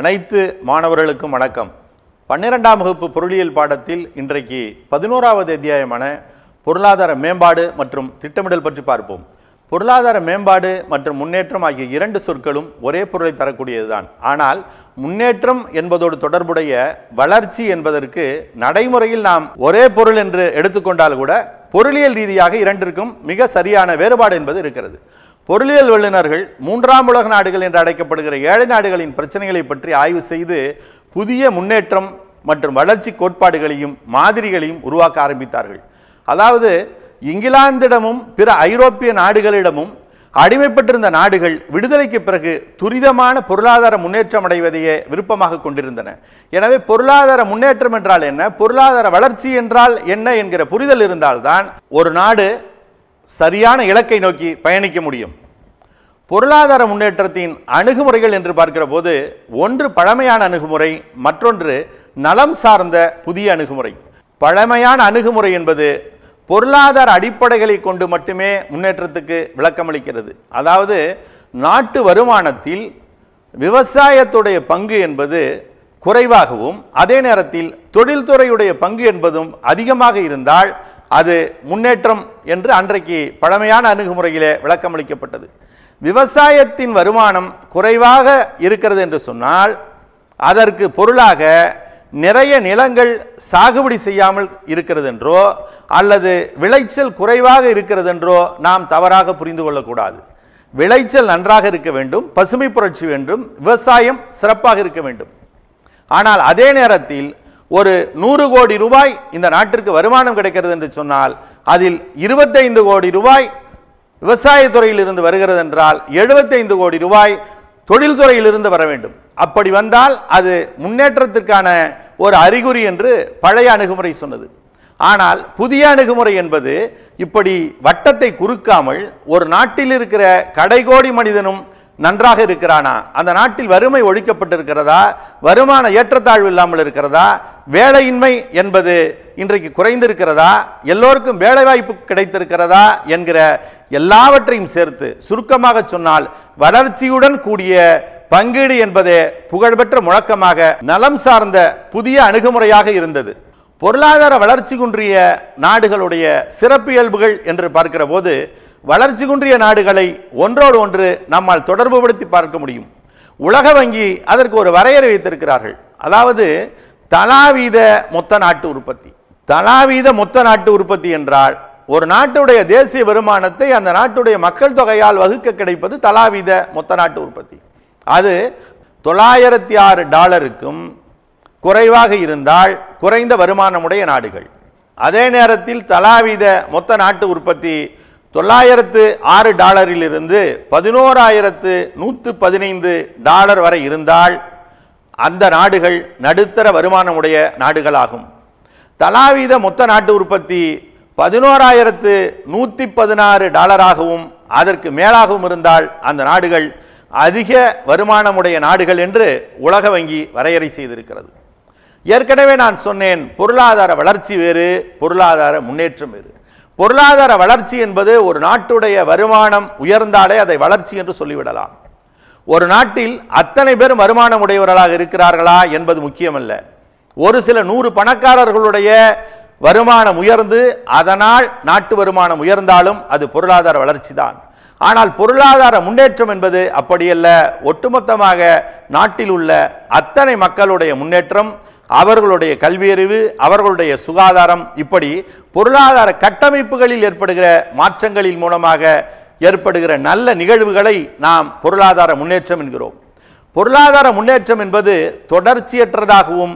அனைத்து மாணவர்களுக்கும் வணக்கம் பன்னிரெண்டாம் வகுப்பு பொருளியல் பாடத்தில் இன்றைக்கு பதினோராவது அத்தியாயமான பொருளாதார மேம்பாடு மற்றும் திட்டமிடல் பற்றி பார்ப்போம் பொருளாதார மேம்பாடு மற்றும் முன்னேற்றம் ஆகிய இரண்டு சொற்களும் ஒரே பொருளை தரக்கூடியதுதான் ஆனால் முன்னேற்றம் என்பதோடு தொடர்புடைய வளர்ச்சி என்பதற்கு நடைமுறையில் நாம் ஒரே பொருள் என்று எடுத்துக்கொண்டால் கூட பொருளியல் ரீதியாக இரண்டிற்கும் மிக சரியான வேறுபாடு என்பது இருக்கிறது பொருளியல் வல்லுநர்கள் மூன்றாம் உலக நாடுகள் என்று அழைக்கப்படுகிற ஏழை நாடுகளின் பிரச்சனைகளை பற்றி ஆய்வு செய்து புதிய முன்னேற்றம் மற்றும் வளர்ச்சி கோட்பாடுகளையும் மாதிரிகளையும் உருவாக்க ஆரம்பித்தார்கள் அதாவது இங்கிலாந்திடமும் பிற ஐரோப்பிய நாடுகளிடமும் அடிமைப்பட்டிருந்த நாடுகள் விடுதலைக்கு பிறகு துரிதமான பொருளாதார முன்னேற்றம் அடைவதையே விருப்பமாக கொண்டிருந்தன எனவே பொருளாதார முன்னேற்றம் என்றால் என்ன பொருளாதார வளர்ச்சி என்றால் என்ன என்கிற புரிதல் இருந்தால்தான் ஒரு நாடு சரியான இலக்கை நோக்கி பயணிக்க முடியும் பொருளாதார முன்னேற்றத்தின் அணுகுமுறைகள் என்று பார்க்கிற போது ஒன்று பழமையான அணுகுமுறை மற்றொன்று நலம் சார்ந்த புதிய அணுகுமுறை பழமையான அணுகுமுறை என்பது பொருளாதார அடிப்படைகளை கொண்டு மட்டுமே முன்னேற்றத்துக்கு விளக்கமளிக்கிறது அதாவது நாட்டு வருமானத்தில் விவசாயத்துடைய பங்கு என்பது குறைவாகவும் அதே நேரத்தில் தொழில்துறையுடைய பங்கு என்பதும் அதிகமாக இருந்தால் அது முன்னேற்றம் என்று அன்றைக்கு பழமையான அணுகுமுறையிலே விளக்கமளிக்கப்பட்டது விவசாயத்தின் வருமானம் குறைவாக இருக்கிறது என்று சொன்னால் அதற்கு பொருளாக நிறைய நிலங்கள் சாகுபடி செய்யாமல் இருக்கிறது என்றோ அல்லது விளைச்சல் குறைவாக இருக்கிறது என்றோ நாம் தவறாக புரிந்து கொள்ளக்கூடாது விளைச்சல் நன்றாக இருக்க வேண்டும் பசுமை புரட்சி வேண்டும் விவசாயம் சிறப்பாக இருக்க வேண்டும் ஆனால் அதே நேரத்தில் ஒரு நூறு கோடி ரூபாய் இந்த நாட்டிற்கு வருமானம் கிடைக்கிறது என்று சொன்னால் அதில் இருபத்தைந்து கோடி ரூபாய் விவசாயத்துறையில் இருந்து வருகிறது என்றால் எழுபத்தைந்து கோடி ரூபாய் தொழில்துறையிலிருந்து வர வேண்டும் அப்படி வந்தால் அது முன்னேற்றத்திற்கான ஒரு அறிகுறி என்று பழைய அணுகுமுறை சொன்னது ஆனால் புதிய அணுகுமுறை என்பது இப்படி வட்டத்தை குறுக்காமல் ஒரு நாட்டில் இருக்கிற கடைகோடி மனிதனும் நன்றாக இருக்கிறானா அந்த நாட்டில் வறுமை ஒழிக்கப்பட்டிருக்கிறதா வருமான ஏற்றத்தாழ்வு இல்லாமல் இருக்கிறதா வேலையின்மை என்பது இன்றைக்கு குறைந்திருக்கிறதா எல்லோருக்கும் வேலைவாய்ப்பு கிடைத்திருக்கிறதா என்கிற எல்லாவற்றையும் சேர்த்து சுருக்கமாக சொன்னால் வளர்ச்சியுடன் கூடிய பங்கீடு என்பதே புகழ்பெற்ற முழக்கமாக நலம் சார்ந்த புதிய அணுகுமுறையாக இருந்தது பொருளாதார வளர்ச்சி குன்றிய நாடுகளுடைய சிறப்பியல்புகள் என்று பார்க்கிற போது வளர்ச்சி குன்றிய நாடுகளை ஒன்றோடு ஒன்று நம்மால் தொடர்புபடுத்தி பார்க்க முடியும் உலக வங்கி அதற்கு ஒரு வரையறை வைத்திருக்கிறார்கள் அதாவது தலாவீத மொத்த நாட்டு உற்பத்தி தலாவீத மொத்த நாட்டு உற்பத்தி என்றால் ஒரு நாட்டுடைய தேசிய வருமானத்தை அந்த நாட்டுடைய மக்கள் தொகையால் வகுக்க கிடைப்பது தலாவீத மொத்த நாட்டு உற்பத்தி அது தொள்ளாயிரத்தி ஆறு டாலருக்கும் குறைவாக இருந்தால் குறைந்த வருமானமுடைய நாடுகள் அதே நேரத்தில் தலாவித மொத்த நாட்டு உற்பத்தி தொள்ளாயிரத்து ஆறு டாலரிலிருந்து பதினோராயிரத்து நூற்று பதினைந்து டாலர் வரை இருந்தால் அந்த நாடுகள் நடுத்தர வருமானமுடைய நாடுகளாகும் தலாவீத மொத்த நாட்டு உற்பத்தி பதினோராயிரத்து நூற்றி பதினாறு டாலராகவும் அதற்கு மேலாகவும் இருந்தால் அந்த நாடுகள் அதிக வருமானமுடைய நாடுகள் என்று உலக வங்கி வரையறை செய்திருக்கிறது ஏற்கனவே நான் சொன்னேன் பொருளாதார வளர்ச்சி வேறு பொருளாதார முன்னேற்றம் வேறு பொருளாதார வளர்ச்சி என்பது ஒரு நாட்டுடைய வருமானம் உயர்ந்தாலே அதை வளர்ச்சி என்று சொல்லிவிடலாம் ஒரு நாட்டில் அத்தனை பேரும் வருமானம் உடையவர்களாக இருக்கிறார்களா என்பது முக்கியமல்ல ஒரு சில நூறு பணக்காரர்களுடைய வருமானம் உயர்ந்து அதனால் நாட்டு வருமானம் உயர்ந்தாலும் அது பொருளாதார வளர்ச்சி தான் ஆனால் பொருளாதார முன்னேற்றம் என்பது அப்படியல்ல ஒட்டுமொத்தமாக நாட்டில் உள்ள அத்தனை மக்களுடைய முன்னேற்றம் அவர்களுடைய கல்வியறிவு அவர்களுடைய சுகாதாரம் இப்படி பொருளாதார கட்டமைப்புகளில் ஏற்படுகிற மாற்றங்களின் மூலமாக ஏற்படுகிற நல்ல நிகழ்வுகளை நாம் பொருளாதார முன்னேற்றம் என்கிறோம் பொருளாதார முன்னேற்றம் என்பது தொடர்ச்சியற்றதாகவும்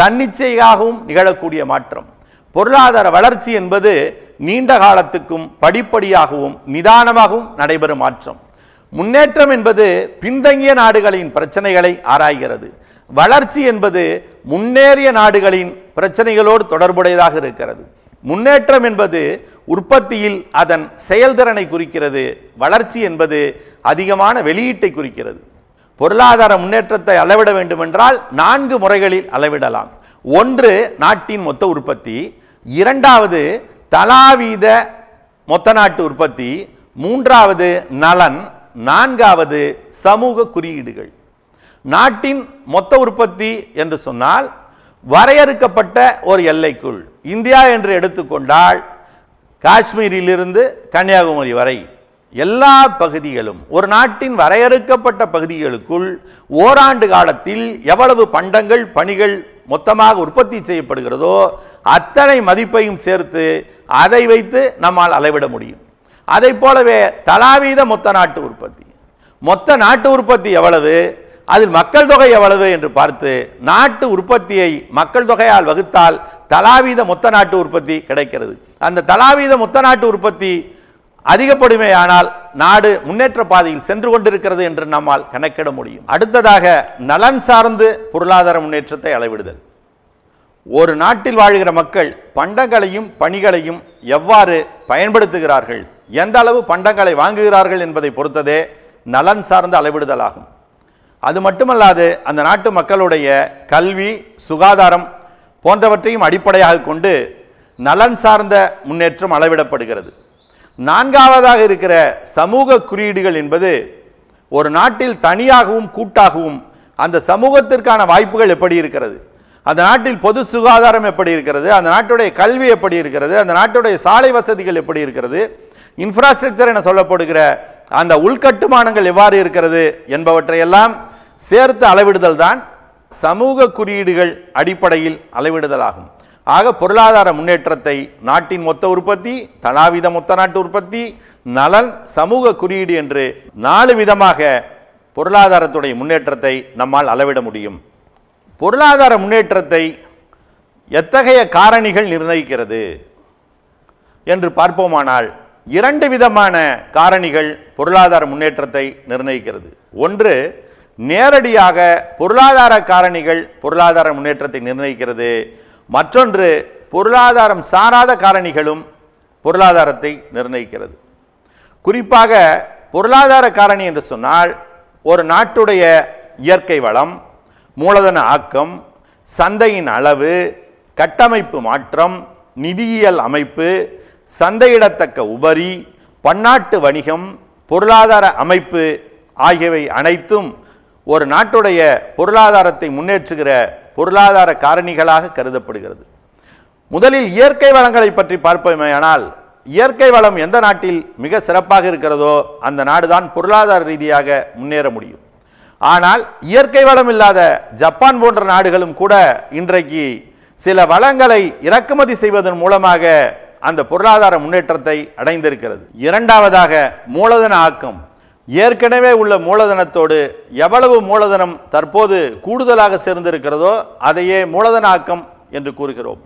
தன்னிச்சையாகவும் நிகழக்கூடிய மாற்றம் பொருளாதார வளர்ச்சி என்பது நீண்ட காலத்துக்கும் படிப்படியாகவும் நிதானமாகவும் நடைபெறும் மாற்றம் முன்னேற்றம் என்பது பின்தங்கிய நாடுகளின் பிரச்சனைகளை ஆராய்கிறது வளர்ச்சி என்பது முன்னேறிய நாடுகளின் பிரச்சனைகளோடு தொடர்புடையதாக இருக்கிறது முன்னேற்றம் என்பது உற்பத்தியில் அதன் செயல்திறனை குறிக்கிறது வளர்ச்சி என்பது அதிகமான வெளியீட்டை குறிக்கிறது பொருளாதார முன்னேற்றத்தை அளவிட வேண்டுமென்றால் நான்கு முறைகளில் அளவிடலாம் ஒன்று நாட்டின் மொத்த உற்பத்தி இரண்டாவது தலாவீத மொத்த நாட்டு உற்பத்தி மூன்றாவது நலன் நான்காவது சமூக குறியீடுகள் நாட்டின் மொத்த உற்பத்தி என்று சொன்னால் வரையறுக்கப்பட்ட ஒரு எல்லைக்குள் இந்தியா என்று எடுத்துக்கொண்டால் காஷ்மீரிலிருந்து கன்னியாகுமரி வரை எல்லா பகுதிகளும் ஒரு நாட்டின் வரையறுக்கப்பட்ட பகுதிகளுக்குள் ஓராண்டு காலத்தில் எவ்வளவு பண்டங்கள் பணிகள் மொத்தமாக உற்பத்தி செய்யப்படுகிறதோ அத்தனை மதிப்பையும் சேர்த்து அதை வைத்து நம்மால் அளவிட முடியும் அதை போலவே தலாவீத மொத்த நாட்டு உற்பத்தி மொத்த நாட்டு உற்பத்தி எவ்வளவு அதில் மக்கள் தொகை எவ்வளவு என்று பார்த்து நாட்டு உற்பத்தியை மக்கள் தொகையால் வகுத்தால் தலாவீத மொத்த நாட்டு உற்பத்தி கிடைக்கிறது அந்த தலாவீத மொத்த நாட்டு உற்பத்தி அதிகப்படுமையானால் நாடு முன்னேற்ற பாதையில் சென்று கொண்டிருக்கிறது என்று நம்மால் கணக்கிட முடியும் அடுத்ததாக நலன் சார்ந்து பொருளாதார முன்னேற்றத்தை அளவிடுதல் ஒரு நாட்டில் வாழ்கிற மக்கள் பண்டங்களையும் பணிகளையும் எவ்வாறு பயன்படுத்துகிறார்கள் எந்த அளவு பண்டங்களை வாங்குகிறார்கள் என்பதை பொறுத்ததே நலன் சார்ந்த அளவிடுதலாகும் அது மட்டுமல்லாது அந்த நாட்டு மக்களுடைய கல்வி சுகாதாரம் போன்றவற்றையும் அடிப்படையாக கொண்டு நலன் சார்ந்த முன்னேற்றம் அளவிடப்படுகிறது நான்காவதாக இருக்கிற சமூக குறியீடுகள் என்பது ஒரு நாட்டில் தனியாகவும் கூட்டாகவும் அந்த சமூகத்திற்கான வாய்ப்புகள் எப்படி இருக்கிறது அந்த நாட்டில் பொது சுகாதாரம் எப்படி இருக்கிறது அந்த நாட்டுடைய கல்வி எப்படி இருக்கிறது அந்த நாட்டுடைய சாலை வசதிகள் எப்படி இருக்கிறது இன்ஃப்ராஸ்ட்ரக்சர் என சொல்லப்படுகிற அந்த உள்கட்டுமானங்கள் எவ்வாறு இருக்கிறது என்பவற்றையெல்லாம் சேர்த்து அளவிடுதல் தான் சமூக குறியீடுகள் அடிப்படையில் அளவிடுதலாகும் ஆக பொருளாதார முன்னேற்றத்தை நாட்டின் மொத்த உற்பத்தி தலாவித மொத்த நாட்டு உற்பத்தி நலன் சமூக குறியீடு என்று நாலு விதமாக பொருளாதாரத்துடைய முன்னேற்றத்தை நம்மால் அளவிட முடியும் பொருளாதார முன்னேற்றத்தை எத்தகைய காரணிகள் நிர்ணயிக்கிறது என்று பார்ப்போமானால் இரண்டு விதமான காரணிகள் பொருளாதார முன்னேற்றத்தை நிர்ணயிக்கிறது ஒன்று நேரடியாக பொருளாதார காரணிகள் பொருளாதார முன்னேற்றத்தை நிர்ணயிக்கிறது மற்றொன்று பொருளாதாரம் சாராத காரணிகளும் பொருளாதாரத்தை நிர்ணயிக்கிறது குறிப்பாக பொருளாதார காரணி என்று சொன்னால் ஒரு நாட்டுடைய இயற்கை வளம் மூலதன ஆக்கம் சந்தையின் அளவு கட்டமைப்பு மாற்றம் நிதியியல் அமைப்பு சந்தையிடத்தக்க உபரி பன்னாட்டு வணிகம் பொருளாதார அமைப்பு ஆகியவை அனைத்தும் ஒரு நாட்டுடைய பொருளாதாரத்தை முன்னேற்றுகிற பொருளாதார காரணிகளாக கருதப்படுகிறது முதலில் இயற்கை வளங்களை பற்றி பார்ப்போமேயானால் இயற்கை வளம் எந்த நாட்டில் மிக சிறப்பாக இருக்கிறதோ அந்த நாடுதான் பொருளாதார ரீதியாக முன்னேற முடியும் ஆனால் இயற்கை வளம் இல்லாத ஜப்பான் போன்ற நாடுகளும் கூட இன்றைக்கு சில வளங்களை இறக்குமதி செய்வதன் மூலமாக அந்த பொருளாதார முன்னேற்றத்தை அடைந்திருக்கிறது இரண்டாவதாக மூலதன ஆக்கம் ஏற்கனவே உள்ள மூலதனத்தோடு எவ்வளவு மூலதனம் தற்போது கூடுதலாக சேர்ந்திருக்கிறதோ அதையே மூலதன ஆக்கம் என்று கூறுகிறோம்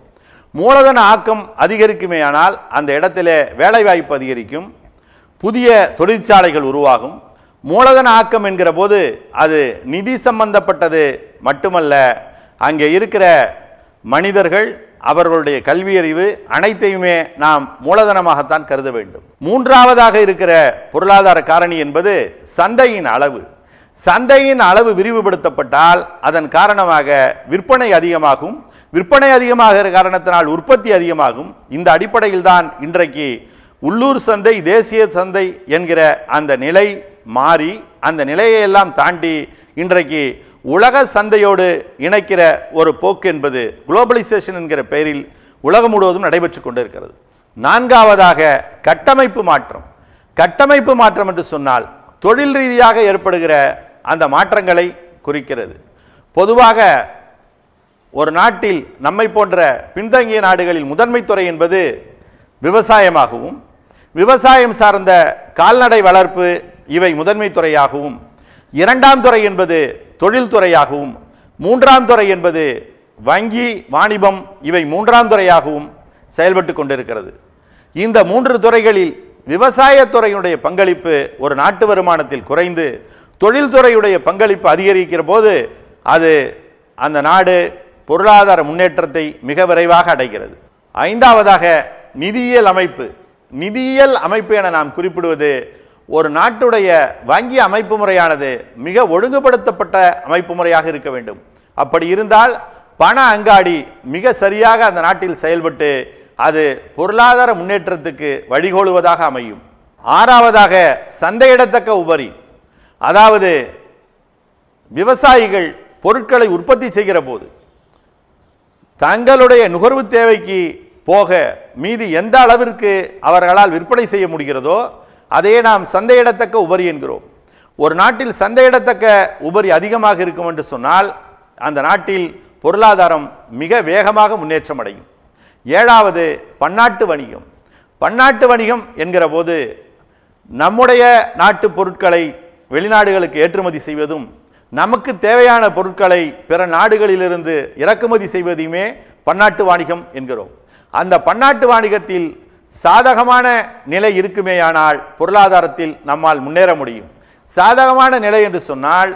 மூலதன ஆக்கம் அதிகரிக்குமேயானால் அந்த இடத்திலே வேலைவாய்ப்பு அதிகரிக்கும் புதிய தொழிற்சாலைகள் உருவாகும் மூலதன ஆக்கம் என்கிற போது அது நிதி சம்பந்தப்பட்டது மட்டுமல்ல அங்கே இருக்கிற மனிதர்கள் அவர்களுடைய கல்வியறிவு அனைத்தையுமே நாம் மூலதனமாகத்தான் கருத வேண்டும் மூன்றாவதாக இருக்கிற பொருளாதார காரணி என்பது சந்தையின் அளவு சந்தையின் அளவு விரிவுபடுத்தப்பட்டால் அதன் காரணமாக விற்பனை அதிகமாகும் விற்பனை அதிகமாகிற காரணத்தினால் உற்பத்தி அதிகமாகும் இந்த அடிப்படையில் தான் இன்றைக்கு உள்ளூர் சந்தை தேசிய சந்தை என்கிற அந்த நிலை மாறி அந்த நிலையை எல்லாம் தாண்டி இன்றைக்கு உலக சந்தையோடு இணைக்கிற ஒரு போக்கு என்பது குளோபலைசேஷன் என்கிற பெயரில் உலகம் முழுவதும் நடைபெற்று கொண்டிருக்கிறது நான்காவதாக கட்டமைப்பு மாற்றம் கட்டமைப்பு மாற்றம் என்று சொன்னால் தொழில் ரீதியாக ஏற்படுகிற அந்த மாற்றங்களை குறிக்கிறது பொதுவாக ஒரு நாட்டில் நம்மை போன்ற பின்தங்கிய நாடுகளில் முதன்மை துறை என்பது விவசாயமாகவும் விவசாயம் சார்ந்த கால்நடை வளர்ப்பு இவை முதன்மை துறையாகவும் இரண்டாம் துறை என்பது தொழில்துறையாகவும் மூன்றாம் துறை என்பது வங்கி வாணிபம் இவை மூன்றாம் துறையாகவும் செயல்பட்டு கொண்டிருக்கிறது இந்த மூன்று துறைகளில் விவசாயத்துறையினுடைய பங்களிப்பு ஒரு நாட்டு வருமானத்தில் குறைந்து தொழில்துறையுடைய பங்களிப்பு அதிகரிக்கிற போது அது அந்த நாடு பொருளாதார முன்னேற்றத்தை மிக விரைவாக அடைகிறது ஐந்தாவதாக நிதியியல் அமைப்பு நிதியியல் அமைப்பு என நாம் குறிப்பிடுவது ஒரு நாட்டுடைய வங்கி அமைப்பு முறையானது மிக ஒழுங்குபடுத்தப்பட்ட அமைப்பு முறையாக இருக்க வேண்டும் அப்படி இருந்தால் பண அங்காடி மிக சரியாக அந்த நாட்டில் செயல்பட்டு அது பொருளாதார முன்னேற்றத்துக்கு வழிகோளுவதாக அமையும் ஆறாவதாக சந்தையிடத்தக்க உபரி அதாவது விவசாயிகள் பொருட்களை உற்பத்தி செய்கிற போது தங்களுடைய நுகர்வு தேவைக்கு போக மீதி எந்த அளவிற்கு அவர்களால் விற்பனை செய்ய முடிகிறதோ அதையே நாம் சந்தையிடத்தக்க உபரி என்கிறோம் ஒரு நாட்டில் சந்தையிடத்தக்க உபரி அதிகமாக இருக்கும் என்று சொன்னால் அந்த நாட்டில் பொருளாதாரம் மிக வேகமாக முன்னேற்றம் அடையும் ஏழாவது பன்னாட்டு வணிகம் பன்னாட்டு வணிகம் என்கிற போது நம்முடைய நாட்டு பொருட்களை வெளிநாடுகளுக்கு ஏற்றுமதி செய்வதும் நமக்கு தேவையான பொருட்களை பிற நாடுகளிலிருந்து இறக்குமதி செய்வதையுமே பன்னாட்டு வாணிகம் என்கிறோம் அந்த பன்னாட்டு வாணிகத்தில் சாதகமான நிலை இருக்குமேயானால் பொருளாதாரத்தில் நம்மால் முன்னேற முடியும் சாதகமான நிலை என்று சொன்னால்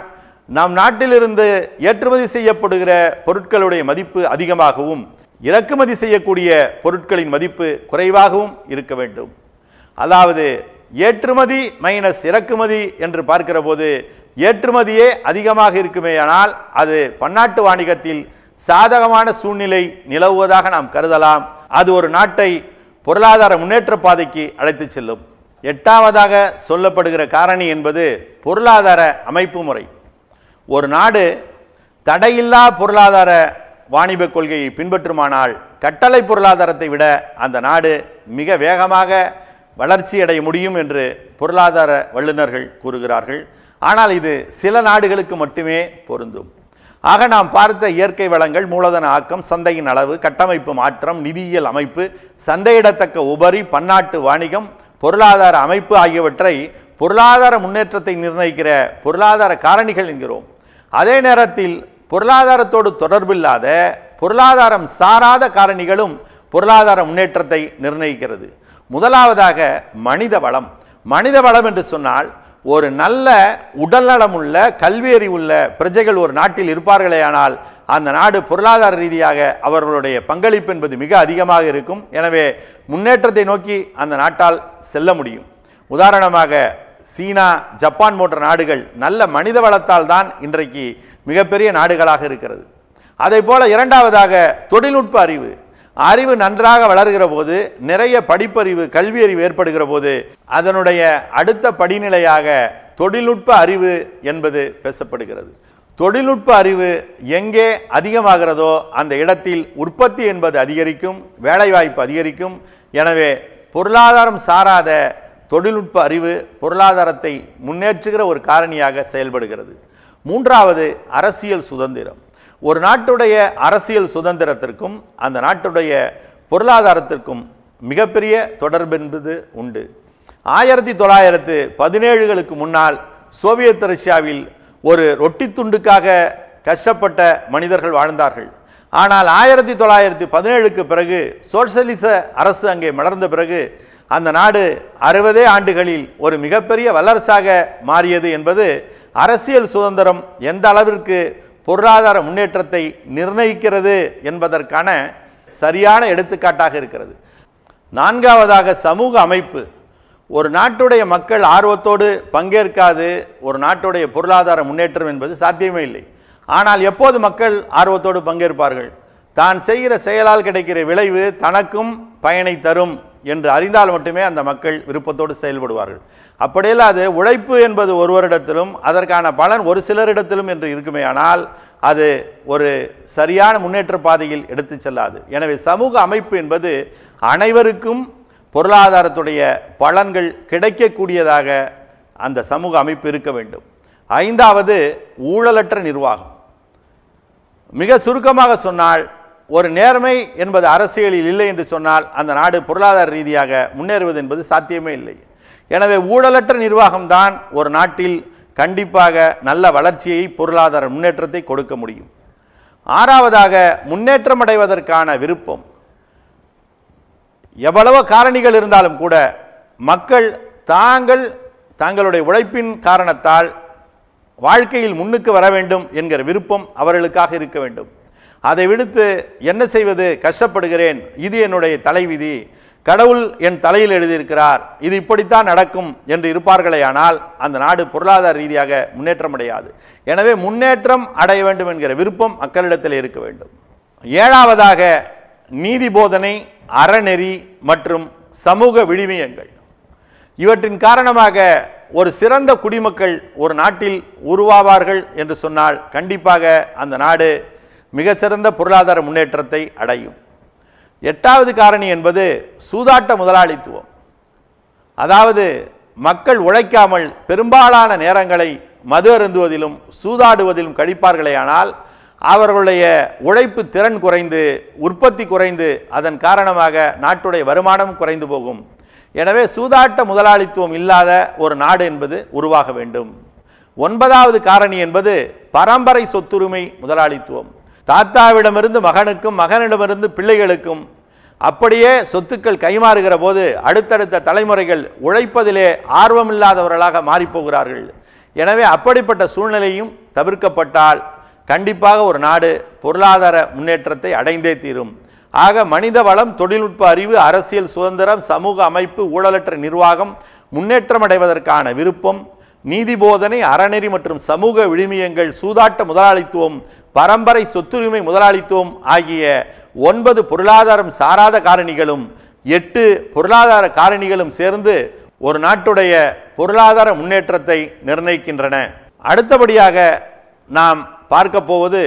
நம் நாட்டிலிருந்து ஏற்றுமதி செய்யப்படுகிற பொருட்களுடைய மதிப்பு அதிகமாகவும் இறக்குமதி செய்யக்கூடிய பொருட்களின் மதிப்பு குறைவாகவும் இருக்க வேண்டும் அதாவது ஏற்றுமதி மைனஸ் இறக்குமதி என்று பார்க்கிற போது ஏற்றுமதியே அதிகமாக இருக்குமேயானால் அது பன்னாட்டு வாணிகத்தில் சாதகமான சூழ்நிலை நிலவுவதாக நாம் கருதலாம் அது ஒரு நாட்டை பொருளாதார முன்னேற்ற பாதைக்கு அழைத்து செல்லும் எட்டாவதாக சொல்லப்படுகிற காரணி என்பது பொருளாதார அமைப்பு முறை ஒரு நாடு தடையில்லா பொருளாதார வாணிப கொள்கையை பின்பற்றுமானால் கட்டளை பொருளாதாரத்தை விட அந்த நாடு மிக வேகமாக வளர்ச்சி அடைய முடியும் என்று பொருளாதார வல்லுநர்கள் கூறுகிறார்கள் ஆனால் இது சில நாடுகளுக்கு மட்டுமே பொருந்தும் ஆக நாம் பார்த்த இயற்கை வளங்கள் மூலதன ஆக்கம் சந்தையின் அளவு கட்டமைப்பு மாற்றம் நிதியியல் அமைப்பு சந்தையிடத்தக்க உபரி பன்னாட்டு வாணிகம் பொருளாதார அமைப்பு ஆகியவற்றை பொருளாதார முன்னேற்றத்தை நிர்ணயிக்கிற பொருளாதார காரணிகள் என்கிறோம் அதே நேரத்தில் பொருளாதாரத்தோடு தொடர்பில்லாத பொருளாதாரம் சாராத காரணிகளும் பொருளாதார முன்னேற்றத்தை நிர்ணயிக்கிறது முதலாவதாக மனித வளம் மனித வளம் என்று சொன்னால் ஒரு நல்ல உடல்நலம் உள்ள கல்வியறி உள்ள பிரஜைகள் ஒரு நாட்டில் இருப்பார்களேயானால் அந்த நாடு பொருளாதார ரீதியாக அவர்களுடைய பங்களிப்பு என்பது மிக அதிகமாக இருக்கும் எனவே முன்னேற்றத்தை நோக்கி அந்த நாட்டால் செல்ல முடியும் உதாரணமாக சீனா ஜப்பான் போன்ற நாடுகள் நல்ல மனித வளத்தால் தான் இன்றைக்கு மிகப்பெரிய நாடுகளாக இருக்கிறது அதே போல இரண்டாவதாக தொழில்நுட்ப அறிவு அறிவு நன்றாக வளர்கிற போது நிறைய படிப்பறிவு கல்வியறிவு ஏற்படுகிற போது அதனுடைய அடுத்த படிநிலையாக தொழில்நுட்ப அறிவு என்பது பேசப்படுகிறது தொழில்நுட்ப அறிவு எங்கே அதிகமாகிறதோ அந்த இடத்தில் உற்பத்தி என்பது அதிகரிக்கும் வேலைவாய்ப்பு அதிகரிக்கும் எனவே பொருளாதாரம் சாராத தொழில்நுட்ப அறிவு பொருளாதாரத்தை முன்னேற்றுகிற ஒரு காரணியாக செயல்படுகிறது மூன்றாவது அரசியல் சுதந்திரம் ஒரு நாட்டுடைய அரசியல் சுதந்திரத்திற்கும் அந்த நாட்டுடைய பொருளாதாரத்திற்கும் மிகப்பெரிய தொடர்பு என்பது உண்டு ஆயிரத்தி தொள்ளாயிரத்து பதினேழுகளுக்கு முன்னால் சோவியத் ரஷ்யாவில் ஒரு ரொட்டி துண்டுக்காக கஷ்டப்பட்ட மனிதர்கள் வாழ்ந்தார்கள் ஆனால் ஆயிரத்தி தொள்ளாயிரத்தி பதினேழுக்கு பிறகு சோசியலிச அரசு அங்கே மலர்ந்த பிறகு அந்த நாடு அறுபதே ஆண்டுகளில் ஒரு மிகப்பெரிய வல்லரசாக மாறியது என்பது அரசியல் சுதந்திரம் எந்த அளவிற்கு பொருளாதார முன்னேற்றத்தை நிர்ணயிக்கிறது என்பதற்கான சரியான எடுத்துக்காட்டாக இருக்கிறது நான்காவதாக சமூக அமைப்பு ஒரு நாட்டுடைய மக்கள் ஆர்வத்தோடு பங்கேற்காது ஒரு நாட்டுடைய பொருளாதார முன்னேற்றம் என்பது சாத்தியமே இல்லை ஆனால் எப்போது மக்கள் ஆர்வத்தோடு பங்கேற்பார்கள் தான் செய்கிற செயலால் கிடைக்கிற விளைவு தனக்கும் பயனை தரும் என்று அறிந்தால் மட்டுமே அந்த மக்கள் விருப்பத்தோடு செயல்படுவார்கள் அது உழைப்பு என்பது ஒருவரிடத்திலும் அதற்கான பலன் ஒரு சிலரிடத்திலும் என்று இருக்குமே ஆனால் அது ஒரு சரியான முன்னேற்ற பாதையில் எடுத்து செல்லாது எனவே சமூக அமைப்பு என்பது அனைவருக்கும் பொருளாதாரத்துடைய பலன்கள் கிடைக்கக்கூடியதாக அந்த சமூக அமைப்பு இருக்க வேண்டும் ஐந்தாவது ஊழலற்ற நிர்வாகம் மிக சுருக்கமாக சொன்னால் ஒரு நேர்மை என்பது அரசியலில் இல்லை என்று சொன்னால் அந்த நாடு பொருளாதார ரீதியாக முன்னேறுவது என்பது சாத்தியமே இல்லை எனவே ஊழலற்ற நிர்வாகம்தான் ஒரு நாட்டில் கண்டிப்பாக நல்ல வளர்ச்சியை பொருளாதார முன்னேற்றத்தை கொடுக்க முடியும் ஆறாவதாக முன்னேற்றம் அடைவதற்கான விருப்பம் எவ்வளவோ காரணிகள் இருந்தாலும் கூட மக்கள் தாங்கள் தங்களுடைய உழைப்பின் காரணத்தால் வாழ்க்கையில் முன்னுக்கு வர வேண்டும் என்கிற விருப்பம் அவர்களுக்காக இருக்க வேண்டும் அதை விடுத்து என்ன செய்வது கஷ்டப்படுகிறேன் இது என்னுடைய தலைவிதி கடவுள் என் தலையில் எழுதியிருக்கிறார் இது இப்படித்தான் நடக்கும் என்று இருப்பார்களேயானால் அந்த நாடு பொருளாதார ரீதியாக முன்னேற்றம் அடையாது எனவே முன்னேற்றம் அடைய வேண்டும் என்கிற விருப்பம் மக்களிடத்தில் இருக்க வேண்டும் ஏழாவதாக நீதி போதனை அறநெறி மற்றும் சமூக விழுமியங்கள் இவற்றின் காரணமாக ஒரு சிறந்த குடிமக்கள் ஒரு நாட்டில் உருவாவார்கள் என்று சொன்னால் கண்டிப்பாக அந்த நாடு மிகச்சிறந்த பொருளாதார முன்னேற்றத்தை அடையும் எட்டாவது காரணி என்பது சூதாட்ட முதலாளித்துவம் அதாவது மக்கள் உழைக்காமல் பெரும்பாலான நேரங்களை மது அருந்துவதிலும் சூதாடுவதிலும் கழிப்பார்களேயானால் அவர்களுடைய உழைப்பு திறன் குறைந்து உற்பத்தி குறைந்து அதன் காரணமாக நாட்டுடைய வருமானம் குறைந்து போகும் எனவே சூதாட்ட முதலாளித்துவம் இல்லாத ஒரு நாடு என்பது உருவாக வேண்டும் ஒன்பதாவது காரணி என்பது பரம்பரை சொத்துரிமை முதலாளித்துவம் தாத்தாவிடமிருந்து மகனுக்கும் மகனிடமிருந்து பிள்ளைகளுக்கும் அப்படியே சொத்துக்கள் கைமாறுகிற போது அடுத்தடுத்த தலைமுறைகள் உழைப்பதிலே ஆர்வமில்லாதவர்களாக மாறிப்போகிறார்கள் எனவே அப்படிப்பட்ட சூழ்நிலையும் தவிர்க்கப்பட்டால் கண்டிப்பாக ஒரு நாடு பொருளாதார முன்னேற்றத்தை அடைந்தே தீரும் ஆக மனித வளம் தொழில்நுட்ப அறிவு அரசியல் சுதந்திரம் சமூக அமைப்பு ஊழலற்ற நிர்வாகம் முன்னேற்றம் அடைவதற்கான விருப்பம் நீதி போதனை அறநெறி மற்றும் சமூக விழுமியங்கள் சூதாட்ட முதலாளித்துவம் பரம்பரை சொத்துரிமை முதலாளித்துவம் ஆகிய ஒன்பது பொருளாதாரம் சாராத காரணிகளும் எட்டு பொருளாதார காரணிகளும் சேர்ந்து ஒரு நாட்டுடைய பொருளாதார முன்னேற்றத்தை நிர்ணயிக்கின்றன அடுத்தபடியாக நாம் பார்க்க போவது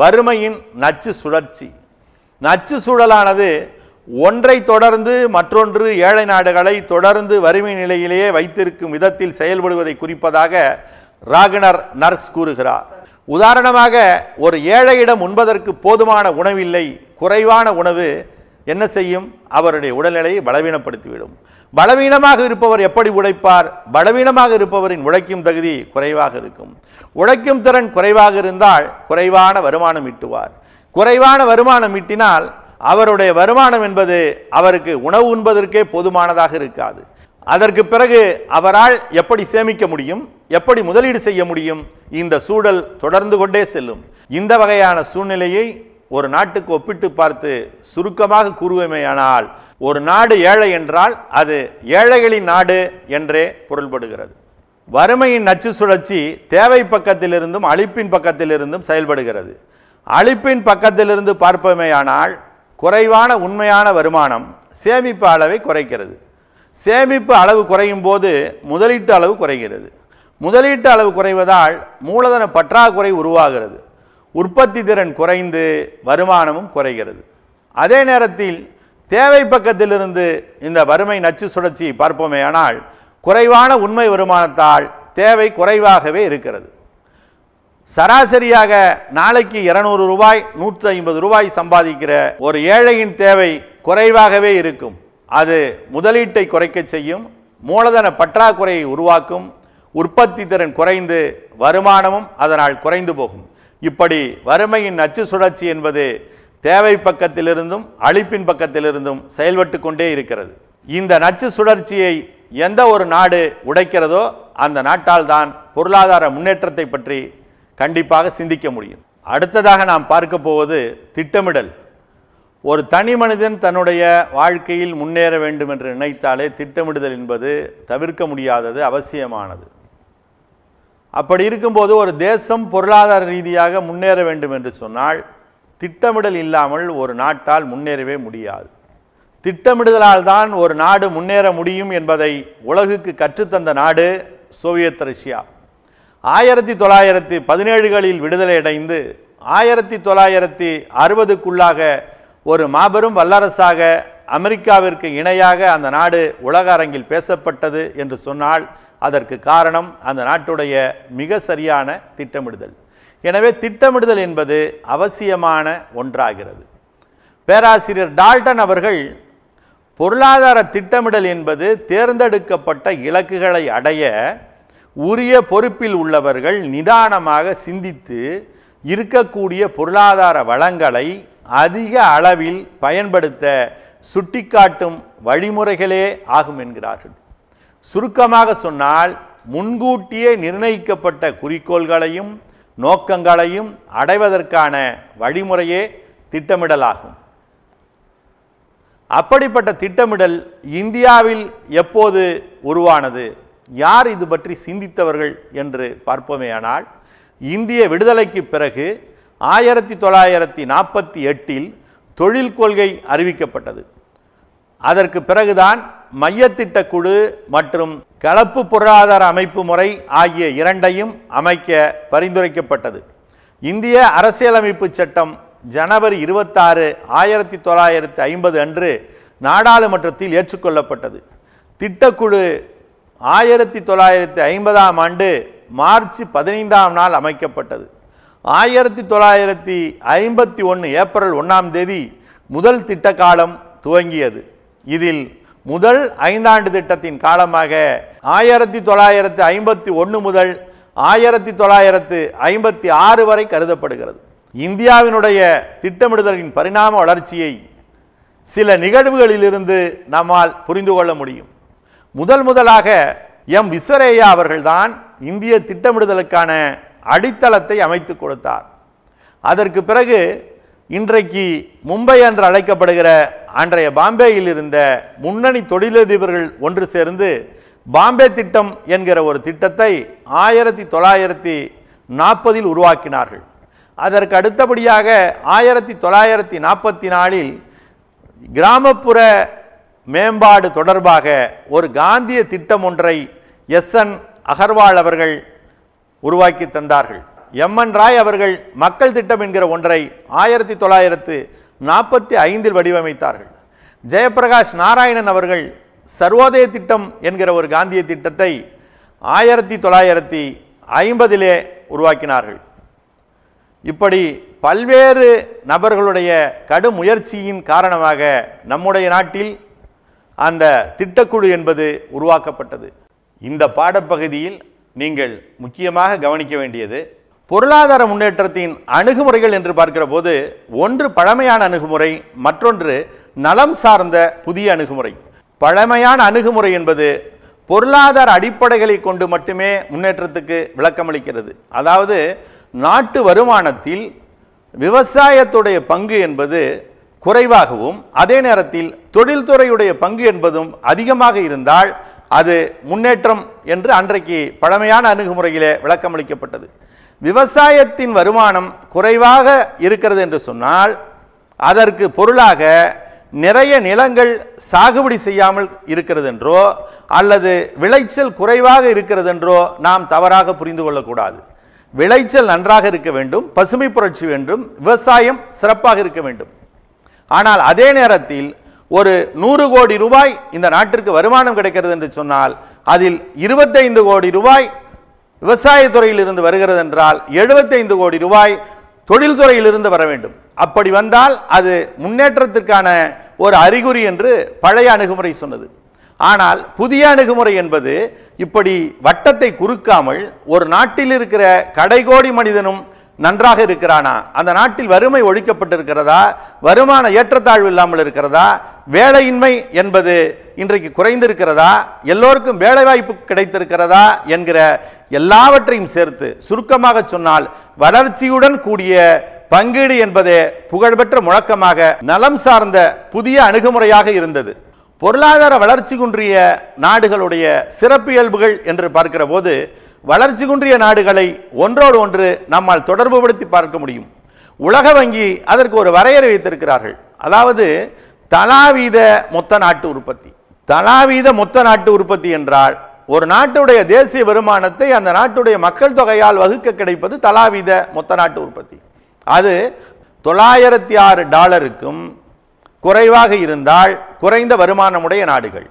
வறுமையின் நச்சு சுழற்சி நச்சு சூழலானது ஒன்றை தொடர்ந்து மற்றொன்று ஏழை நாடுகளை தொடர்ந்து வறுமை நிலையிலேயே வைத்திருக்கும் விதத்தில் செயல்படுவதை குறிப்பதாக ராகுனர் நர்க்ஸ் கூறுகிறார் உதாரணமாக ஒரு ஏழையிடம் உண்பதற்கு போதுமான உணவில்லை குறைவான உணவு என்ன செய்யும் அவருடைய உடல்நிலையை பலவீனப்படுத்திவிடும் பலவீனமாக இருப்பவர் எப்படி உழைப்பார் பலவீனமாக இருப்பவரின் உழைக்கும் தகுதி குறைவாக இருக்கும் உழைக்கும் திறன் குறைவாக இருந்தால் குறைவான வருமானம் ஈட்டுவார் குறைவான வருமானம் ஈட்டினால் அவருடைய வருமானம் என்பது அவருக்கு உணவு உண்பதற்கே போதுமானதாக இருக்காது அதற்கு பிறகு அவரால் எப்படி சேமிக்க முடியும் எப்படி முதலீடு செய்ய முடியும் இந்த சூழல் தொடர்ந்து கொண்டே செல்லும் இந்த வகையான சூழ்நிலையை ஒரு நாட்டுக்கு ஒப்பிட்டு பார்த்து சுருக்கமாக கூறுவேமையானால் ஒரு நாடு ஏழை என்றால் அது ஏழைகளின் நாடு என்றே பொருள்படுகிறது வறுமையின் நச்சு சுழற்சி தேவை பக்கத்திலிருந்தும் அழிப்பின் பக்கத்திலிருந்தும் செயல்படுகிறது அழிப்பின் பக்கத்திலிருந்து பார்ப்போமேயானால் குறைவான உண்மையான வருமானம் சேமிப்பு அளவை குறைக்கிறது சேமிப்பு அளவு குறையும் போது முதலீட்டு அளவு குறைகிறது முதலீட்டு அளவு குறைவதால் மூலதன பற்றாக்குறை உருவாகிறது உற்பத்தி திறன் குறைந்து வருமானமும் குறைகிறது அதே நேரத்தில் தேவை பக்கத்திலிருந்து இந்த வறுமை நச்சு பார்ப்போமே ஆனால் குறைவான உண்மை வருமானத்தால் தேவை குறைவாகவே இருக்கிறது சராசரியாக நாளைக்கு இரநூறு ரூபாய் நூற்றி ஐம்பது ரூபாய் சம்பாதிக்கிற ஒரு ஏழையின் தேவை குறைவாகவே இருக்கும் அது முதலீட்டை குறைக்க செய்யும் மூலதன பற்றாக்குறையை உருவாக்கும் உற்பத்தி திறன் குறைந்து வருமானமும் அதனால் குறைந்து போகும் இப்படி வறுமையின் நச்சு சுழற்சி என்பது தேவை பக்கத்திலிருந்தும் அழிப்பின் பக்கத்திலிருந்தும் செயல்பட்டு கொண்டே இருக்கிறது இந்த நச்சு சுழற்சியை எந்த ஒரு நாடு உடைக்கிறதோ அந்த நாட்டால் தான் பொருளாதார முன்னேற்றத்தை பற்றி கண்டிப்பாக சிந்திக்க முடியும் அடுத்ததாக நாம் பார்க்க போவது திட்டமிடல் ஒரு தனி மனிதன் தன்னுடைய வாழ்க்கையில் முன்னேற வேண்டும் என்று நினைத்தாலே திட்டமிடுதல் என்பது தவிர்க்க முடியாதது அவசியமானது அப்படி இருக்கும்போது ஒரு தேசம் பொருளாதார ரீதியாக முன்னேற வேண்டும் என்று சொன்னால் திட்டமிடல் இல்லாமல் ஒரு நாட்டால் முன்னேறவே முடியாது திட்டமிடுதலால் தான் ஒரு நாடு முன்னேற முடியும் என்பதை உலகுக்கு கற்றுத்தந்த நாடு சோவியத் ரஷ்யா ஆயிரத்தி தொள்ளாயிரத்தி பதினேழுகளில் விடுதலை அடைந்து ஆயிரத்தி தொள்ளாயிரத்தி அறுபதுக்குள்ளாக ஒரு மாபெரும் வல்லரசாக அமெரிக்காவிற்கு இணையாக அந்த நாடு உலக அரங்கில் பேசப்பட்டது என்று சொன்னால் அதற்கு காரணம் அந்த நாட்டுடைய மிக சரியான திட்டமிடுதல் எனவே திட்டமிடுதல் என்பது அவசியமான ஒன்றாகிறது பேராசிரியர் டால்டன் அவர்கள் பொருளாதார திட்டமிடல் என்பது தேர்ந்தெடுக்கப்பட்ட இலக்குகளை அடைய உரிய பொறுப்பில் உள்ளவர்கள் நிதானமாக சிந்தித்து இருக்கக்கூடிய பொருளாதார வளங்களை அதிக அளவில் பயன்படுத்த சுட்டிக்காட்டும் வழிமுறைகளே ஆகும் என்கிறார்கள் சுருக்கமாக சொன்னால் முன்கூட்டியே நிர்ணயிக்கப்பட்ட குறிக்கோள்களையும் நோக்கங்களையும் அடைவதற்கான வழிமுறையே திட்டமிடலாகும் அப்படிப்பட்ட திட்டமிடல் இந்தியாவில் எப்போது உருவானது யார் இது பற்றி சிந்தித்தவர்கள் என்று பார்ப்போமேயானால் இந்திய விடுதலைக்கு பிறகு ஆயிரத்தி தொள்ளாயிரத்தி நாற்பத்தி எட்டில் தொழில் கொள்கை அறிவிக்கப்பட்டது அதற்கு பிறகுதான் மையத்திட்ட குழு மற்றும் கலப்பு பொருளாதார அமைப்பு முறை ஆகிய இரண்டையும் அமைக்க பரிந்துரைக்கப்பட்டது இந்திய அரசியலமைப்பு சட்டம் ஜனவரி இருபத்தாறு ஆயிரத்தி தொள்ளாயிரத்தி ஐம்பது அன்று நாடாளுமன்றத்தில் ஏற்றுக்கொள்ளப்பட்டது திட்டக்குழு ஆயிரத்தி தொள்ளாயிரத்தி ஐம்பதாம் ஆண்டு மார்ச் பதினைந்தாம் நாள் அமைக்கப்பட்டது ஆயிரத்தி தொள்ளாயிரத்தி ஐம்பத்தி ஒன்று ஏப்ரல் ஒன்றாம் தேதி முதல் திட்ட காலம் துவங்கியது இதில் முதல் ஐந்தாண்டு திட்டத்தின் காலமாக ஆயிரத்தி தொள்ளாயிரத்து ஐம்பத்தி ஒன்று முதல் ஆயிரத்தி தொள்ளாயிரத்து ஐம்பத்தி ஆறு வரை கருதப்படுகிறது இந்தியாவினுடைய திட்டமிடுதலின் பரிணாம வளர்ச்சியை சில நிகழ்வுகளிலிருந்து நம்மால் புரிந்து கொள்ள முடியும் முதல் முதலாக எம் விஸ்வரேயா அவர்கள்தான் இந்திய திட்டமிடுதலுக்கான அடித்தளத்தை அமைத்து கொடுத்தார் அதற்கு பிறகு இன்றைக்கு மும்பை என்று அழைக்கப்படுகிற அன்றைய பாம்பேயில் இருந்த முன்னணி தொழிலதிபர்கள் ஒன்று சேர்ந்து பாம்பே திட்டம் என்கிற ஒரு திட்டத்தை ஆயிரத்தி தொள்ளாயிரத்தி நாற்பதில் உருவாக்கினார்கள் அதற்கு அடுத்தபடியாக ஆயிரத்தி தொள்ளாயிரத்தி நாற்பத்தி நாலில் கிராமப்புற மேம்பாடு தொடர்பாக ஒரு காந்திய திட்டம் ஒன்றை எஸ் என் அகர்வால் அவர்கள் உருவாக்கி தந்தார்கள் எம் என் ராய் அவர்கள் மக்கள் திட்டம் என்கிற ஒன்றை ஆயிரத்தி தொள்ளாயிரத்து நாற்பத்தி ஐந்தில் வடிவமைத்தார்கள் ஜெயபிரகாஷ் நாராயணன் அவர்கள் சர்வோதய திட்டம் என்கிற ஒரு காந்திய திட்டத்தை ஆயிரத்தி தொள்ளாயிரத்தி ஐம்பதிலே உருவாக்கினார்கள் இப்படி பல்வேறு நபர்களுடைய கடும் முயற்சியின் காரணமாக நம்முடைய நாட்டில் அந்த திட்டக்குழு என்பது உருவாக்கப்பட்டது இந்த பாடப்பகுதியில் நீங்கள் முக்கியமாக கவனிக்க வேண்டியது பொருளாதார முன்னேற்றத்தின் அணுகுமுறைகள் என்று பார்க்கிற போது ஒன்று பழமையான அணுகுமுறை மற்றொன்று நலம் சார்ந்த புதிய அணுகுமுறை பழமையான அணுகுமுறை என்பது பொருளாதார அடிப்படைகளை கொண்டு மட்டுமே முன்னேற்றத்துக்கு விளக்கமளிக்கிறது அதாவது நாட்டு வருமானத்தில் விவசாயத்துடைய பங்கு என்பது குறைவாகவும் அதே நேரத்தில் தொழில்துறையுடைய பங்கு என்பதும் அதிகமாக இருந்தால் அது முன்னேற்றம் என்று அன்றைக்கு பழமையான அணுகுமுறையிலே விளக்கமளிக்கப்பட்டது விவசாயத்தின் வருமானம் குறைவாக இருக்கிறது என்று சொன்னால் அதற்கு பொருளாக நிறைய நிலங்கள் சாகுபடி செய்யாமல் இருக்கிறது என்றோ அல்லது விளைச்சல் குறைவாக இருக்கிறது என்றோ நாம் தவறாக புரிந்து கொள்ளக்கூடாது விளைச்சல் நன்றாக இருக்க வேண்டும் பசுமை புரட்சி வேண்டும் விவசாயம் சிறப்பாக இருக்க வேண்டும் ஆனால் அதே நேரத்தில் ஒரு நூறு கோடி ரூபாய் இந்த நாட்டிற்கு வருமானம் கிடைக்கிறது என்று சொன்னால் அதில் இருபத்தைந்து கோடி ரூபாய் விவசாயத்துறையில் இருந்து வருகிறது என்றால் எழுபத்தைந்து கோடி ரூபாய் இருந்து வர வேண்டும் அப்படி வந்தால் அது முன்னேற்றத்திற்கான ஒரு அறிகுறி என்று பழைய அணுகுமுறை சொன்னது ஆனால் புதிய அணுகுமுறை என்பது இப்படி வட்டத்தை குறுக்காமல் ஒரு நாட்டில் இருக்கிற கடைகோடி மனிதனும் நன்றாக இருக்கிறானா அந்த நாட்டில் வறுமை ஒழிக்கப்பட்டிருக்கிறதா வருமான ஏற்றத்தாழ்வு இல்லாமல் இருக்கிறதா வேலையின்மை என்பது இன்றைக்கு குறைந்திருக்கிறதா எல்லோருக்கும் வேலைவாய்ப்பு கிடைத்திருக்கிறதா என்கிற எல்லாவற்றையும் சேர்த்து சுருக்கமாக சொன்னால் வளர்ச்சியுடன் கூடிய பங்கீடு என்பதே புகழ்பெற்ற முழக்கமாக நலம் சார்ந்த புதிய அணுகுமுறையாக இருந்தது பொருளாதார வளர்ச்சி குன்றிய நாடுகளுடைய இயல்புகள் என்று பார்க்கிற போது வளர்ச்சி குன்றிய நாடுகளை ஒன்றோடு ஒன்று நம்மால் தொடர்புபடுத்தி பார்க்க முடியும் உலக வங்கி அதற்கு ஒரு வரையறை வைத்திருக்கிறார்கள் அதாவது தலாவீத மொத்த நாட்டு உற்பத்தி தலாவீத மொத்த நாட்டு உற்பத்தி என்றால் ஒரு நாட்டுடைய தேசிய வருமானத்தை அந்த நாட்டுடைய மக்கள் தொகையால் வகுக்க கிடைப்பது தலாவீத மொத்த நாட்டு உற்பத்தி அது தொள்ளாயிரத்தி ஆறு டாலருக்கும் குறைவாக இருந்தால் குறைந்த வருமானமுடைய நாடுகள்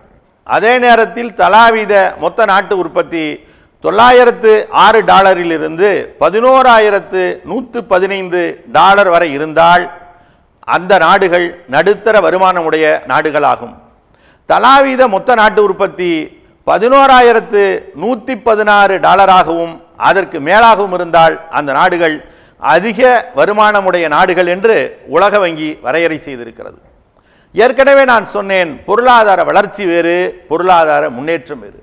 அதே நேரத்தில் தலாவீத மொத்த நாட்டு உற்பத்தி தொள்ளாயிரத்து ஆறு டாலரிலிருந்து பதினோராயிரத்து நூற்று பதினைந்து டாலர் வரை இருந்தால் அந்த நாடுகள் நடுத்தர வருமானமுடைய நாடுகளாகும் தலாவீத மொத்த நாட்டு உற்பத்தி பதினோராயிரத்து நூற்றி பதினாறு டாலராகவும் அதற்கு மேலாகவும் இருந்தால் அந்த நாடுகள் அதிக வருமானமுடைய நாடுகள் என்று உலக வங்கி வரையறை செய்திருக்கிறது ஏற்கனவே நான் சொன்னேன் பொருளாதார வளர்ச்சி வேறு பொருளாதார முன்னேற்றம் வேறு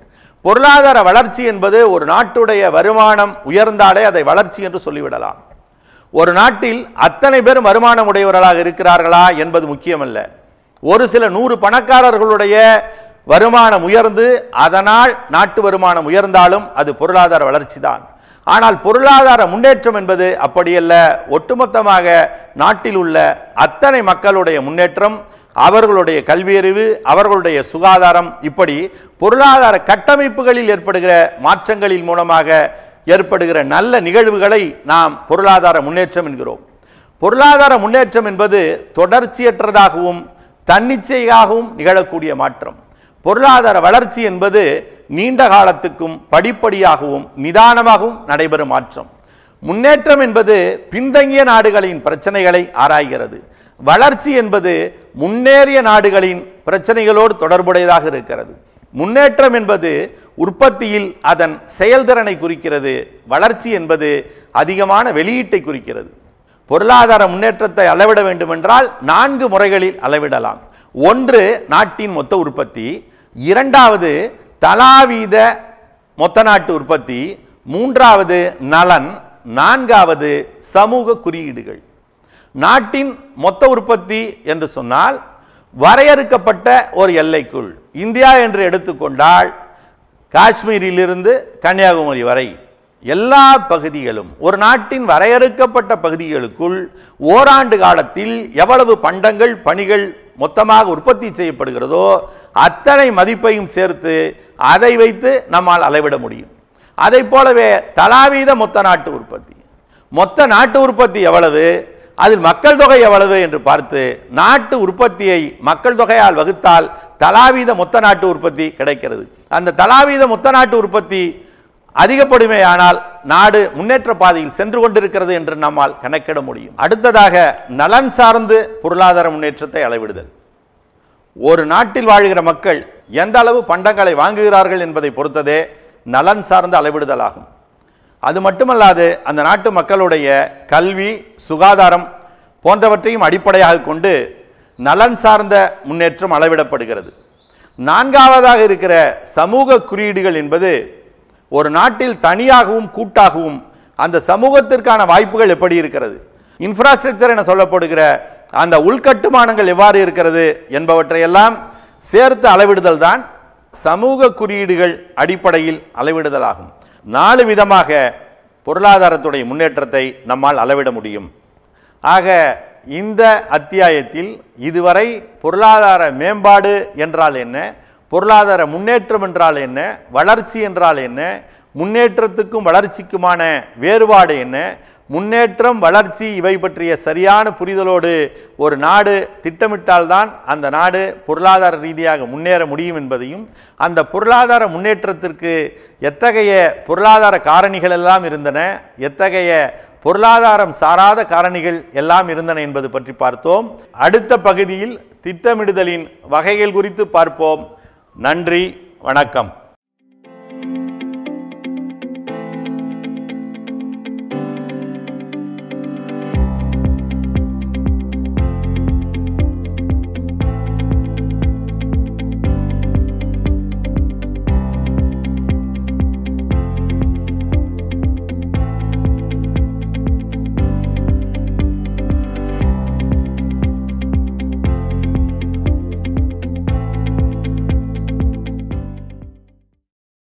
பொருளாதார வளர்ச்சி என்பது ஒரு நாட்டுடைய வருமானம் உயர்ந்தாலே அதை வளர்ச்சி என்று சொல்லிவிடலாம் ஒரு நாட்டில் அத்தனை பேர் வருமானம் உடையவர்களாக இருக்கிறார்களா என்பது முக்கியமல்ல ஒரு சில நூறு பணக்காரர்களுடைய வருமானம் உயர்ந்து அதனால் நாட்டு வருமானம் உயர்ந்தாலும் அது பொருளாதார வளர்ச்சி தான் ஆனால் பொருளாதார முன்னேற்றம் என்பது அப்படியல்ல ஒட்டுமொத்தமாக நாட்டில் உள்ள அத்தனை மக்களுடைய முன்னேற்றம் அவர்களுடைய கல்வியறிவு அவர்களுடைய சுகாதாரம் இப்படி பொருளாதார கட்டமைப்புகளில் ஏற்படுகிற மாற்றங்களின் மூலமாக ஏற்படுகிற நல்ல நிகழ்வுகளை நாம் பொருளாதார முன்னேற்றம் என்கிறோம் பொருளாதார முன்னேற்றம் என்பது தொடர்ச்சியற்றதாகவும் தன்னிச்சையாகவும் நிகழக்கூடிய மாற்றம் பொருளாதார வளர்ச்சி என்பது நீண்ட காலத்துக்கும் படிப்படியாகவும் நிதானமாகவும் நடைபெறும் மாற்றம் முன்னேற்றம் என்பது பின்தங்கிய நாடுகளின் பிரச்சனைகளை ஆராய்கிறது வளர்ச்சி என்பது முன்னேறிய நாடுகளின் பிரச்சனைகளோடு தொடர்புடையதாக இருக்கிறது முன்னேற்றம் என்பது உற்பத்தியில் அதன் செயல்திறனை குறிக்கிறது வளர்ச்சி என்பது அதிகமான வெளியீட்டை குறிக்கிறது பொருளாதார முன்னேற்றத்தை அளவிட வேண்டுமென்றால் நான்கு முறைகளில் அளவிடலாம் ஒன்று நாட்டின் மொத்த உற்பத்தி இரண்டாவது தலாவீத மொத்த நாட்டு உற்பத்தி மூன்றாவது நலன் நான்காவது சமூக குறியீடுகள் நாட்டின் மொத்த உற்பத்தி என்று சொன்னால் வரையறுக்கப்பட்ட ஒரு எல்லைக்குள் இந்தியா என்று எடுத்துக்கொண்டால் காஷ்மீரிலிருந்து கன்னியாகுமரி வரை எல்லா பகுதிகளும் ஒரு நாட்டின் வரையறுக்கப்பட்ட பகுதிகளுக்குள் ஓராண்டு காலத்தில் எவ்வளவு பண்டங்கள் பணிகள் மொத்தமாக உற்பத்தி செய்யப்படுகிறதோ அத்தனை மதிப்பையும் சேர்த்து அதை வைத்து நம்மால் அளவிட முடியும் அதை போலவே தலாவீத மொத்த நாட்டு உற்பத்தி மொத்த நாட்டு உற்பத்தி எவ்வளவு அதில் மக்கள் தொகை எவ்வளவு என்று பார்த்து நாட்டு உற்பத்தியை மக்கள் தொகையால் வகுத்தால் தலாவீத மொத்த நாட்டு உற்பத்தி கிடைக்கிறது அந்த தலாவீத மொத்த நாட்டு உற்பத்தி ஆனால் நாடு முன்னேற்ற பாதையில் சென்று கொண்டிருக்கிறது என்று நம்மால் கணக்கிட முடியும் அடுத்ததாக நலன் சார்ந்து பொருளாதார முன்னேற்றத்தை அளவிடுதல் ஒரு நாட்டில் வாழ்கிற மக்கள் எந்த அளவு பண்டங்களை வாங்குகிறார்கள் என்பதை பொறுத்ததே நலன் சார்ந்த அளவிடுதலாகும் அது மட்டுமல்லாது அந்த நாட்டு மக்களுடைய கல்வி சுகாதாரம் போன்றவற்றையும் அடிப்படையாக கொண்டு நலன் சார்ந்த முன்னேற்றம் அளவிடப்படுகிறது நான்காவதாக இருக்கிற சமூக குறியீடுகள் என்பது ஒரு நாட்டில் தனியாகவும் கூட்டாகவும் அந்த சமூகத்திற்கான வாய்ப்புகள் எப்படி இருக்கிறது இன்ஃப்ராஸ்ட்ரக்சர் என சொல்லப்படுகிற அந்த உள்கட்டுமானங்கள் எவ்வாறு இருக்கிறது என்பவற்றையெல்லாம் சேர்த்து அளவிடுதல் தான் சமூக குறியீடுகள் அடிப்படையில் அளவிடுதலாகும் நாலு விதமாக பொருளாதாரத்துடைய முன்னேற்றத்தை நம்மால் அளவிட முடியும் ஆக இந்த அத்தியாயத்தில் இதுவரை பொருளாதார மேம்பாடு என்றால் என்ன பொருளாதார முன்னேற்றம் என்றால் என்ன வளர்ச்சி என்றால் என்ன முன்னேற்றத்துக்கும் வளர்ச்சிக்குமான வேறுபாடு என்ன முன்னேற்றம் வளர்ச்சி இவை பற்றிய சரியான புரிதலோடு ஒரு நாடு திட்டமிட்டால்தான் அந்த நாடு பொருளாதார ரீதியாக முன்னேற முடியும் என்பதையும் அந்த பொருளாதார முன்னேற்றத்திற்கு எத்தகைய பொருளாதார காரணிகள் எல்லாம் இருந்தன எத்தகைய பொருளாதாரம் சாராத காரணிகள் எல்லாம் இருந்தன என்பது பற்றி பார்த்தோம் அடுத்த பகுதியில் திட்டமிடுதலின் வகைகள் குறித்து பார்ப்போம் நன்றி வணக்கம்